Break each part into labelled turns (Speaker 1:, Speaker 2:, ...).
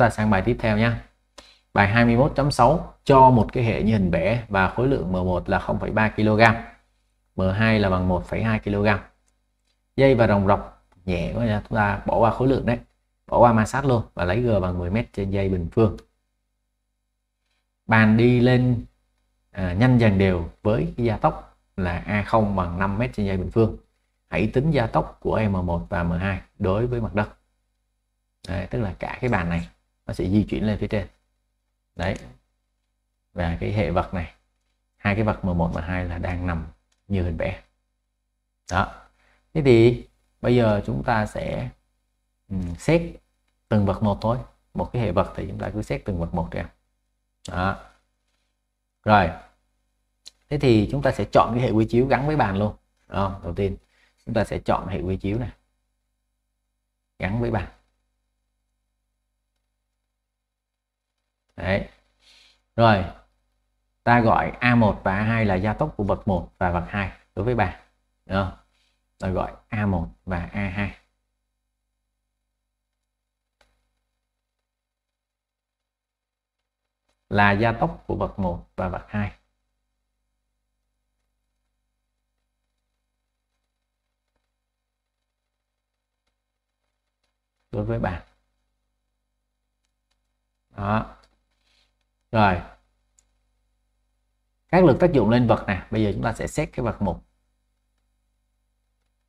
Speaker 1: ta sang bài tiếp theo nhé bài 21.6 cho một cái hệ như hình vẽ và khối lượng M1 là 0,3 kg M2 là bằng 1,2 kg dây và rồng rọc nhẹ quá nha chúng ta bỏ qua khối lượng đấy bỏ qua ma sát luôn và lấy G bằng 10 m trên dây bình phương bàn đi lên à, nhanh dần đều với cái gia tốc là A0 bằng 5 m trên dây bình phương hãy tính gia tốc của M1 và M2 đối với mặt đất đấy, tức là cả cái bàn này nó sẽ di chuyển lên phía trên đấy và cái hệ vật này hai cái vật M1 và 2 là đang nằm như hình vẽ đó thế thì bây giờ chúng ta sẽ um, xét từng vật một thôi một cái hệ vật thì chúng ta cứ xét từng vật một ra đó rồi thế thì chúng ta sẽ chọn cái hệ quy chiếu gắn với bàn luôn đó, đầu tiên chúng ta sẽ chọn hệ quy chiếu này gắn với bàn đấy rồi ta gọi A1 và A2 là gia tốc của vật 1 và vật 2 đối với bà Đó. ta gọi A1 và A2 là gia tốc của vật 1 và vật 2 đối với bạn đó rồi các lực tác dụng lên vật nè bây giờ chúng ta sẽ xét cái vật một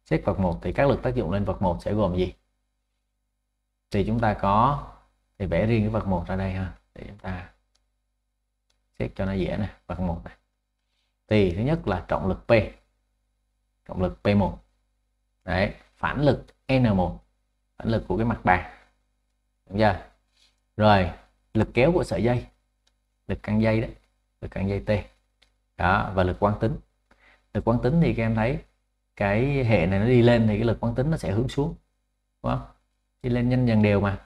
Speaker 1: xét vật một thì các lực tác dụng lên vật một sẽ gồm gì thì chúng ta có thì vẽ riêng cái vật một ra đây ha để chúng ta xét cho nó dễ nè vật một này thì thứ nhất là trọng lực P trọng lực P1 đấy phản lực N1 phản lực của cái mặt bàn đúng chưa rồi lực kéo của sợi dây lực căng dây đó lực căng dây t đó và lực quán tính lực quán tính thì các em thấy cái hệ này nó đi lên thì cái lực quán tính nó sẽ hướng xuống đúng không đi lên nhanh dần đều mà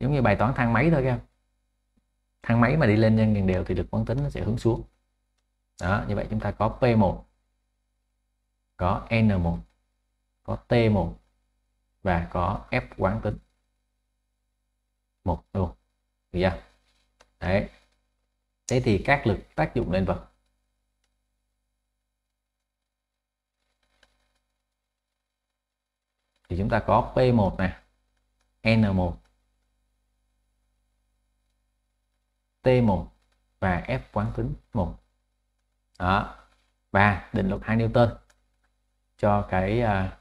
Speaker 1: giống như bài toán thang máy thôi các em thang máy mà đi lên nhanh dần đều thì lực quán tính nó sẽ hướng xuống đó như vậy chúng ta có P1 có N1 có T1 và có F quán tính một luôn được chưa đấy thế thì các lực tác dụng lên vật thì chúng ta có P1 này, N1 T1 và F quán tính 1 đó và định luật 2 Newton cho cái à,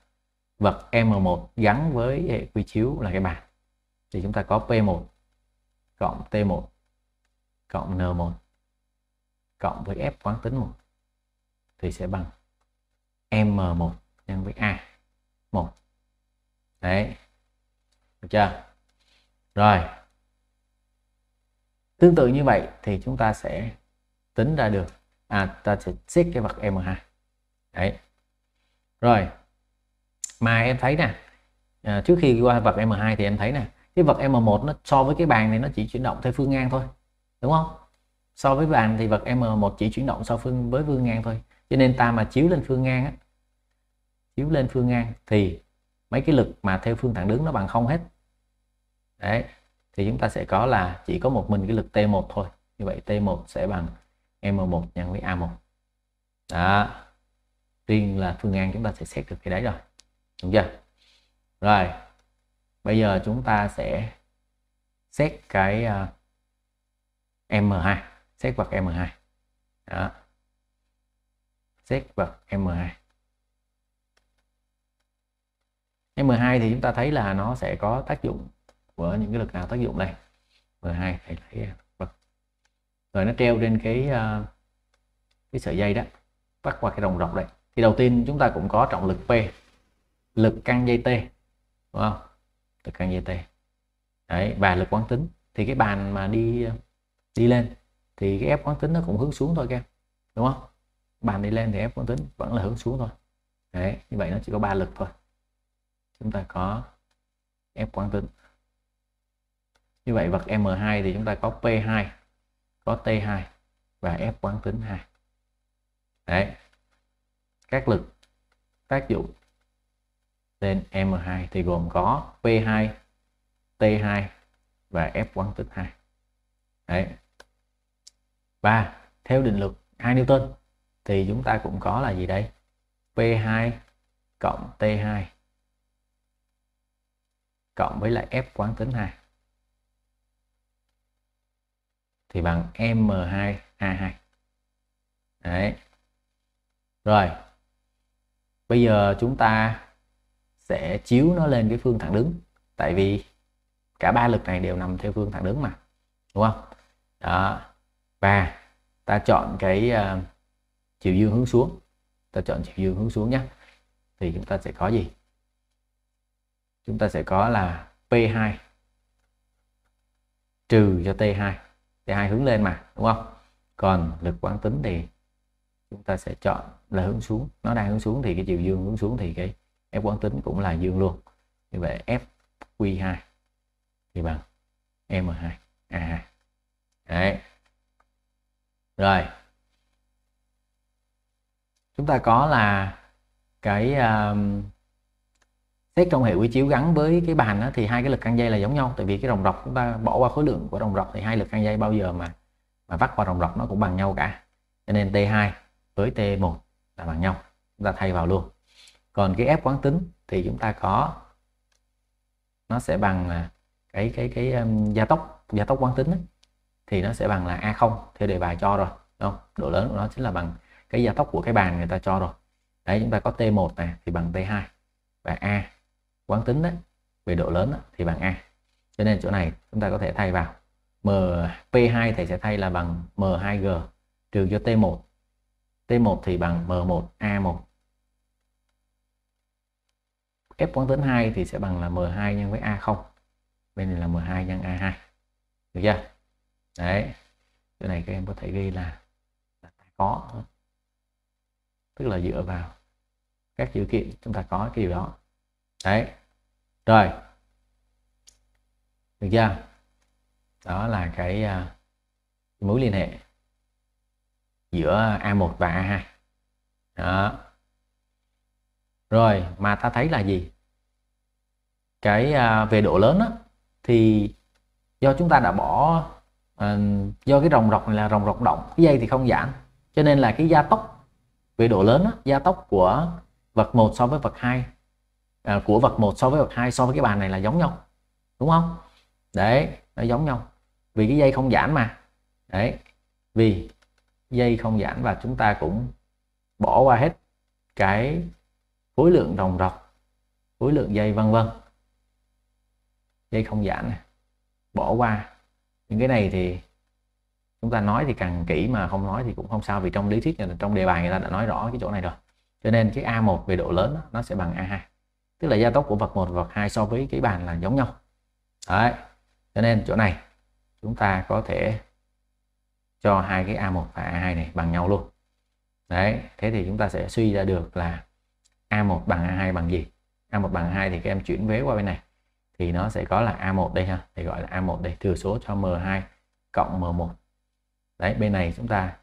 Speaker 1: vật M1 gắn với hệ quy chiếu là cái bàn thì chúng ta có P1 cộng T1 cộng N1 cộng với F quán tính 1 thì sẽ bằng M1 nhân với A1 đấy được chưa rồi tương tự như vậy thì chúng ta sẽ tính ra được à ta sẽ xét cái vật M2 đấy rồi mà em thấy nè à, trước khi qua vật M2 thì em thấy nè cái vật M1 nó so với cái bàn này nó chỉ chuyển động theo phương ngang thôi đúng không so với bàn thì vật m một chỉ chuyển động so phương với phương ngang thôi cho nên ta mà chiếu lên phương ngang á chiếu lên phương ngang thì mấy cái lực mà theo phương thẳng đứng nó bằng không hết đấy thì chúng ta sẽ có là chỉ có một mình cái lực T1 thôi như vậy T1 sẽ bằng M1 nhân với A1 đó riêng là phương ngang chúng ta sẽ xét được cái đấy rồi đúng chưa rồi bây giờ chúng ta sẽ xét cái à, M2 xét vật M2 đó xét vật M2 M2 thì chúng ta thấy là nó sẽ có tác dụng của những cái lực nào tác dụng đây M2 thì thấy vật rồi nó treo trên cái ờ, cái sợi dây đó bắt qua cái đồng rọc đây thì đầu tiên chúng ta cũng có trọng lực P lực căng dây T đúng không lực căng dây T Đấy, và lực quán tính thì cái bàn mà đi đi lên thì cái ép quán tính nó cũng hướng xuống thôi các đúng không bàn đi lên thì ép quán tính vẫn là hướng xuống thôi đấy như vậy nó chỉ có ba lực thôi chúng ta có ép quán tính như vậy vật M2 thì chúng ta có P2 có T2 và ép quán tính 2 đấy các lực tác dụng lên M2 thì gồm có P2 T2 và ép quán tính 2 đấy và theo định luật 2 Newton thì chúng ta cũng có là gì đây P2 cộng T2 cộng với lại F quán tính 2 thì bằng M2A2 đấy rồi bây giờ chúng ta sẽ chiếu nó lên cái phương thẳng đứng tại vì cả ba lực này đều nằm theo phương thẳng đứng mà đúng không đó và ta chọn cái uh, chiều dương hướng xuống ta chọn chiều dương hướng xuống nhé thì chúng ta sẽ có gì chúng ta sẽ có là P2 trừ cho T2 T2 hướng lên mà đúng không còn lực quán tính thì chúng ta sẽ chọn là hướng xuống nó đang hướng xuống thì cái chiều dương hướng xuống thì cái F quán tính cũng là dương luôn như vậy FQ2 thì bằng M2 A2 đấy rồi chúng ta có là cái um, xét trong hệ quy chiếu gắn với cái bàn đó, thì hai cái lực căng dây là giống nhau tại vì cái rồng rọc chúng ta bỏ qua khối lượng của rồng rọc thì hai lực căng dây bao giờ mà mà vắt qua rồng rọc nó cũng bằng nhau cả cho nên T2 với T1 là bằng nhau chúng ta thay vào luôn còn cái ép quán tính thì chúng ta có nó sẽ bằng cái cái cái um, gia tốc gia tốc quán tính đó thì nó sẽ bằng là A0 theo đề bài cho rồi đúng không? Độ lớn của nó chính là bằng cái gia tốc của cái bàn người ta cho rồi. Đấy chúng ta có T1 này thì bằng T2 và A quán tính đấy về độ lớn đó, thì bằng A. Cho nên chỗ này chúng ta có thể thay vào M P2 thì sẽ thay là bằng M2G trừ cho T1. T1 thì bằng M1A1. F quán tính 2 thì sẽ bằng là M2 nhân với A0. Bên này là M2 nhân A2. Được chưa? đấy cái này các em có thể ghi là, là có tức là dựa vào các dữ kiện chúng ta có cái điều đó đấy rồi được chưa đó là cái, à, cái mối liên hệ giữa A1 và A2 đó rồi mà ta thấy là gì cái à, về độ lớn đó, thì do chúng ta đã bỏ Ờ, do cái rồng rọc này là rồng rọc động cái dây thì không giãn cho nên là cái gia tốc về độ lớn đó, gia tốc của vật một so với vật hai à, của vật một so với vật hai so với cái bàn này là giống nhau đúng không đấy nó giống nhau vì cái dây không giãn mà đấy vì dây không giãn và chúng ta cũng bỏ qua hết cái khối lượng rồng rọc khối lượng dây vân vân dây không giãn này bỏ qua những cái này thì chúng ta nói thì càng kỹ mà không nói thì cũng không sao vì trong lý thuyết trong đề bài người ta đã nói rõ cái chỗ này rồi cho nên cái A1 về độ lớn đó, nó sẽ bằng A2 tức là gia tốc của vật 1 vật 2 so với cái bàn là giống nhau đấy cho nên chỗ này chúng ta có thể cho hai cái A1 và A2 này bằng nhau luôn đấy thế thì chúng ta sẽ suy ra được là A1 bằng A2 bằng gì A1 bằng A2 thì các em chuyển vế qua bên này thì nó sẽ có là A1 đây ha thì gọi là A1 đây thừa số cho M2 cộng M1 đấy bên này chúng ta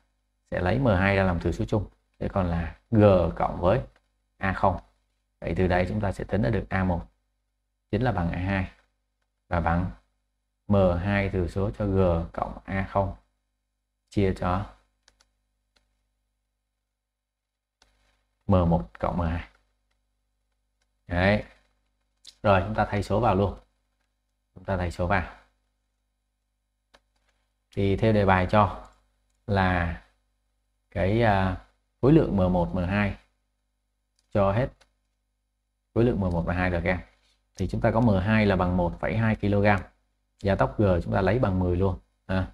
Speaker 1: sẽ lấy M2 ra làm thừa số chung thế còn là G cộng với A0 vậy từ đây chúng ta sẽ tính ra được A1 chính là bằng A2 và bằng M2 thừa số cho G cộng A0 chia cho M1 cộng M2 đấy rồi chúng ta thay số vào luôn chúng ta thay số vào thì theo đề bài cho là cái uh, khối lượng M1 M2 cho hết khối lượng M1 và 2 được các em thì chúng ta có M2 là bằng 1,2 kg gia tốc G chúng ta lấy bằng 10 luôn à.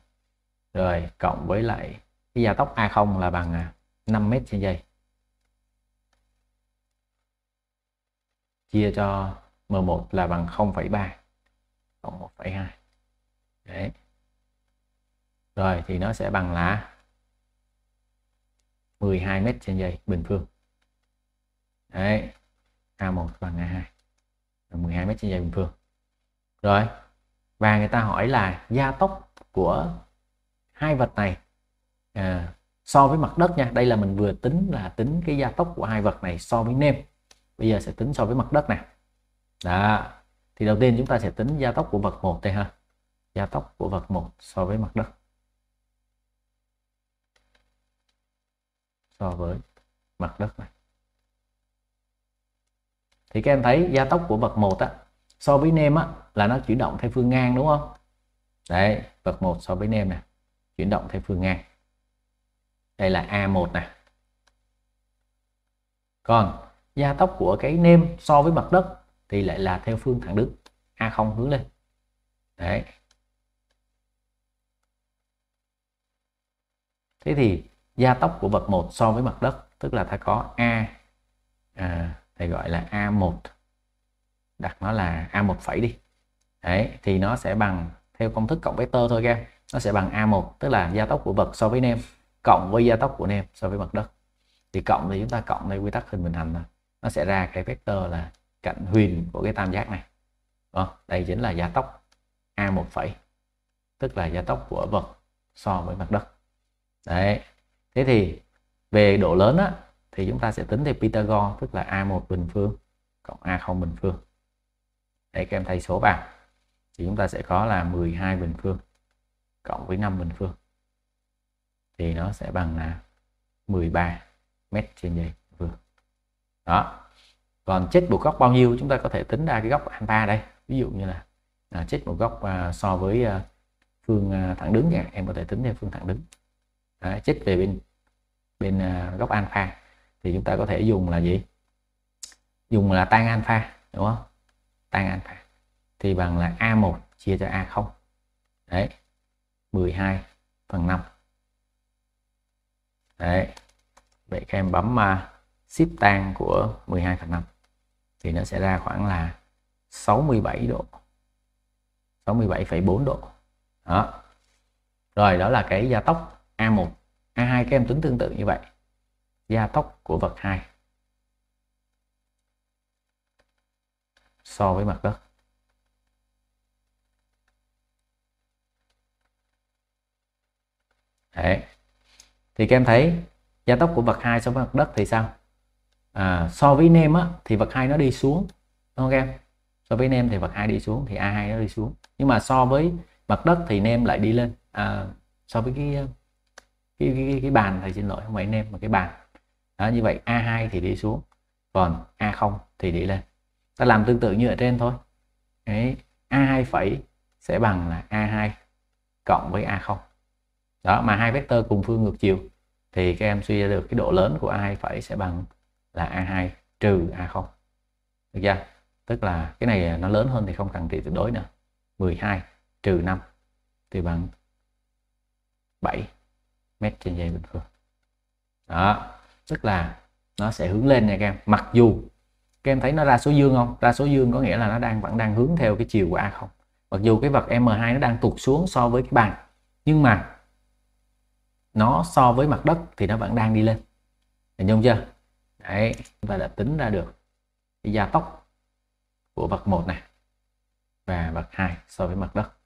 Speaker 1: rồi cộng với lại cái gia tốc A0 là bằng 5 à, m trên giây chia cho M1 là bằng 0,3 cộng 1,2 đấy rồi thì nó sẽ bằng là 12 mét trên giây bình phương đấy A1 bằng A2 là 12 mét trên giây bình phương rồi và người ta hỏi là gia tốc của hai vật này à, so với mặt đất nha đây là mình vừa tính là tính cái gia tốc của hai vật này so với nêm bây giờ sẽ tính so với mặt đất nè đó thì đầu tiên chúng ta sẽ tính gia tốc của vật một đây ha gia tốc của vật một so với mặt đất so với mặt đất này thì các em thấy gia tốc của vật một á so với nem á là nó chuyển động theo phương ngang đúng không đấy vật một so với nem nè chuyển động theo phương ngang đây là A1 nè còn gia tốc của cái nem so với mặt đất thì lại là theo phương thẳng đứng A0 hướng lên đấy thế thì gia tốc của vật 1 so với mặt đất tức là ta có A à, thầy gọi là A1 đặt nó là A1 phẩy đi đấy thì nó sẽ bằng theo công thức cộng vector thôi các em nó sẽ bằng A1 tức là gia tốc của vật so với nem cộng với gia tốc của nem so với mặt đất thì cộng thì chúng ta cộng theo quy tắc hình bình hành thôi nó sẽ ra cái vector là cạnh huyền của cái tam giác này đó, đây chính là gia tốc A1 tức là gia tốc của vật so với mặt đất đấy thế thì về độ lớn á, thì chúng ta sẽ tính theo Pythagore tức là A1 bình phương cộng A0 bình phương để các em thay số vào thì chúng ta sẽ có là 12 bình phương cộng với 5 bình phương thì nó sẽ bằng là 13 mét trên giây vuông đó còn chết một góc bao nhiêu chúng ta có thể tính ra cái góc alpha đây ví dụ như là à, chết một góc à, so với à, phương à, thẳng đứng nha em có thể tính theo phương thẳng đứng à, chết về bên bên à, góc alpha thì chúng ta có thể dùng là gì dùng là tan alpha đúng không tan alpha thì bằng là a1 chia cho a0 đấy 12 phần 5 đấy vậy các em bấm uh, ship tan của 12 phần 5 thì nó sẽ ra khoảng là 67 độ 67,4 độ đó rồi đó là cái gia tốc A1 A2 các em tính tương tự như vậy gia tốc của vật 2 so với mặt đất Đấy. thì các em thấy gia tốc của vật 2 so với mặt đất thì sao à, so với nem á thì vật hai nó đi xuống đúng không em so với nem thì vật hai đi xuống thì a 2 nó đi xuống nhưng mà so với mặt đất thì nem lại đi lên à, so với cái cái, cái, cái bàn thầy xin lỗi không phải nem mà cái bàn đó, như vậy a 2 thì đi xuống còn a 0 thì đi lên ta làm tương tự như ở trên thôi Đấy, a 2 phẩy sẽ bằng là a 2 cộng với a 0 đó mà hai vectор cùng phương ngược chiều thì các em suy ra được cái độ lớn của a 2 phẩy sẽ bằng là A2 trừ A0 được chưa tức là cái này nó lớn hơn thì không cần trị tuyệt đối nữa 12 trừ 5 thì bằng 7 mét trên dây bình phương đó tức là nó sẽ hướng lên nha các em mặc dù các em thấy nó ra số dương không ra số dương có nghĩa là nó đang vẫn đang hướng theo cái chiều của a không mặc dù cái vật m2 nó đang tụt xuống so với cái bàn nhưng mà nó so với mặt đất thì nó vẫn đang đi lên hình dung chưa Đấy, chúng ta đã tính ra được cái gia tốc của vật 1 này và vật 2 so với mặt đất